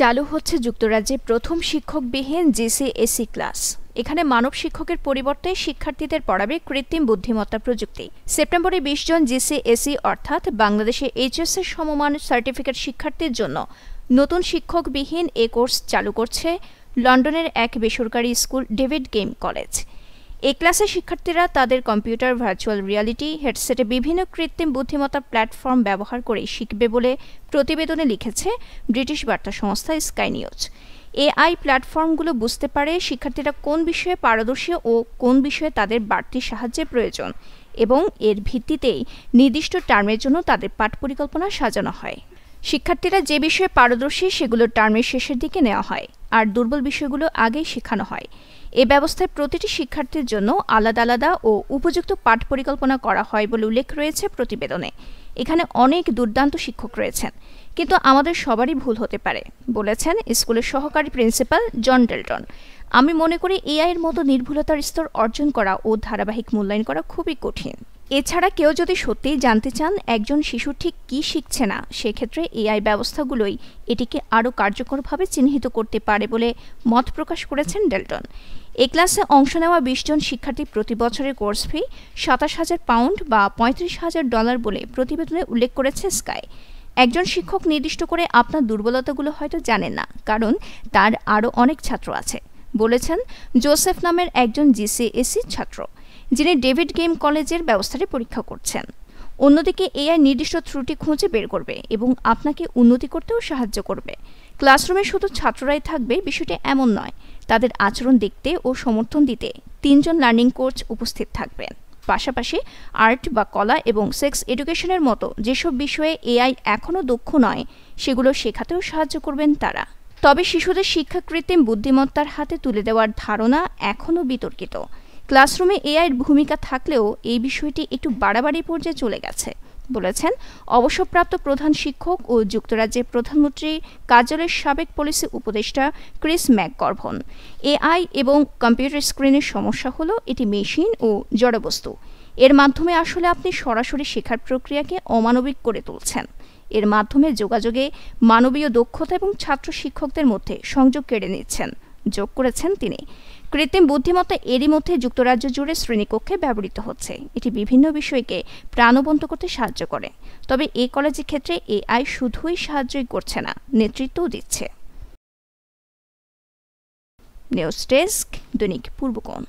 চালু হচ্ছে যুক্তরাজ্যে প্রথম শিক্ষকবিহীন জিসিএসি ক্লাস এখানে মানব শিক্ষকের পরিবর্তে শিক্ষার্থীদের পড়াবে কৃত্রিম বুদ্ধিমত্তা প্রযুক্তি সেপ্টেম্বরে বিশ জন জিসিএসি অর্থাৎ বাংলাদেশে এইচএসের সমমান সার্টিফিকেট শিক্ষার্থীর জন্য নতুন শিক্ষকবিহীন এ কোর্স চালু করছে লন্ডনের এক বেসরকারি স্কুল ডেভিড গেম কলেজ এই ক্লাসে শিক্ষার্থীরা তাদের কম্পিউটার ভার্চুয়াল রিয়ালিটি হেডসেটে বিভিন্ন কৃত্রিম বুদ্ধিমত্তা প্ল্যাটফর্ম ব্যবহার করে শিখবে বলে প্রতিবেদনে লিখেছে ব্রিটিশ বার্তা সংস্থা স্কাই নিউজ এআই প্ল্যাটফর্মগুলো বুঝতে পারে শিক্ষার্থীরা কোন বিষয়ে পারদর্শী ও কোন বিষয়ে তাদের বাড়তি সাহায্যের প্রয়োজন এবং এর ভিত্তিতেই নির্দিষ্ট টার্মের জন্য তাদের পাঠ পরিকল্পনা সাজানো হয় শিক্ষার্থীরা যে বিষয়ে পারদর্শী সেগুলো টার্মের শেষের দিকে নেওয়া হয় আর দুর্বল বিষয়গুলো আগেই শেখানো হয় এ ব্যবস্থায় প্রতিটি শিক্ষার্থীর জন্য আলাদা আলাদা ও উপযুক্ত পাঠ পরিকল্পনা করা হয় বলে উল্লেখ রয়েছে প্রতিবেদনে এখানে অনেক দুর্দান্ত শিক্ষক রয়েছেন কিন্তু আমাদের সবারই ভুল হতে পারে বলেছেন স্কুলের সহকারী প্রিন্সিপাল জন ডেলটন আমি মনে করি এআইয়ের মতো নির্ভুলতার স্তর অর্জন করা ও ধারাবাহিক মূল্যায়ন করা খুবই কঠিন এছাড়া কেউ যদি সত্যিই জানতে চান একজন শিশু ঠিক কী শিখছে না সেক্ষেত্রে এআই ব্যবস্থাগুলোই এটিকে আরও কার্যকরভাবে চিহ্নিত করতে পারে বলে মত প্রকাশ করেছেন ডেলটন এ ক্লাসে অংশ নেওয়া বিশজন শিক্ষার্থী প্রতি বছরের কোর্স ফি সাতাশ হাজার পাউন্ড বা পঁয়ত্রিশ হাজার ডলার বলে প্রতিবেদনে উল্লেখ করেছে স্কাই একজন শিক্ষক নির্দিষ্ট করে আপনার দুর্বলতাগুলো হয়তো জানেন না কারণ তার আরও অনেক ছাত্র আছে বলেছেন জোসেফ নামের একজন জিসিএসি ছাত্র যিনি ডেভিড গেম কলেজের ব্যবস্থাটি পরীক্ষা করছেন অন্যদিকে এআই নির্দিষ্ট ত্রুটি খুঁজে বের করবে এবং আপনাকে উন্নতি করতেও সাহায্য করবে ক্লাসরুমে শুধু ছাত্ররাই থাকবে বিষয়টি এমন নয় তাদের আচরণ দেখতে ও সমর্থন দিতে তিনজন লার্নিং কোচ উপস্থিত থাকবেন পাশাপাশি আর্ট বা কলা এবং সেক্স এডুকেশনের মতো যেসব বিষয়ে এআই এখনও দক্ষ নয় সেগুলো শেখাতেও সাহায্য করবেন তারা তবে শিশুদের শিক্ষা কৃত্রিম বুদ্ধিমত্তার হাতে তুলে দেওয়ার ধারণা এখনও বিতর্কিত ক্লাসরুমে এআইয়ের ভূমিকা থাকলেও এই বিষয়টি একটু বাড়াবাড়ি পর্যায়ে চলে গেছে বলেছেন অবসরপ্রাপ্ত প্রধান শিক্ষক ও যুক্তরাজ্যের প্রধানমন্ত্রী কার্যালয়ের সাবেক পলিসি উপদেষ্টা ক্রিস ম্যাকগর্ভন এআই এবং কম্পিউটার স্ক্রিনের সমস্যা হলো এটি মেশিন ও জড়বস্তু এর মাধ্যমে আসলে আপনি সরাসরি শেখার প্রক্রিয়াকে অমানবিক করে তুলছেন এর মাধ্যমে যোগাযোগে মানবীয় দক্ষতা এবং ছাত্র শিক্ষকদের মধ্যে সংযোগ কেড়ে নিচ্ছেন যোগ করেছেন তিনি কৃত্রিম বুদ্ধিমত্তা এরই মধ্যে যুক্তরাজ্য জুড়ে শ্রেণীকক্ষে ব্যবহৃত হচ্ছে এটি বিভিন্ন বিষয়কে প্রাণবন্ত করতে সাহায্য করে তবে এই কলেজের ক্ষেত্রে এআই শুধুই সাহায্যই করছে না নেতৃত্বও দিচ্ছে নিউজ ডেস্ক দৈনিক পূর্বকোণ